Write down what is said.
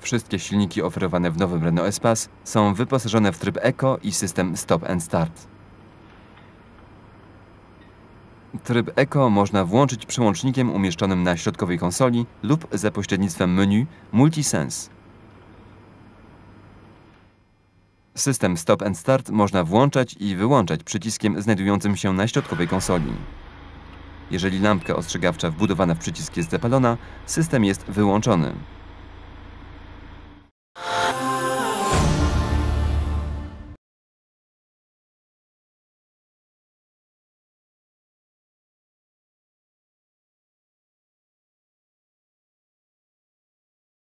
Wszystkie silniki oferowane w nowym Renault Espace są wyposażone w tryb Eco i system Stop and Start. Tryb Eco można włączyć przełącznikiem umieszczonym na środkowej konsoli lub za pośrednictwem menu Multisense. System Stop and Start można włączać i wyłączać przyciskiem znajdującym się na środkowej konsoli. Jeżeli lampka ostrzegawcza wbudowana w przycisk jest zapalona, system jest wyłączony.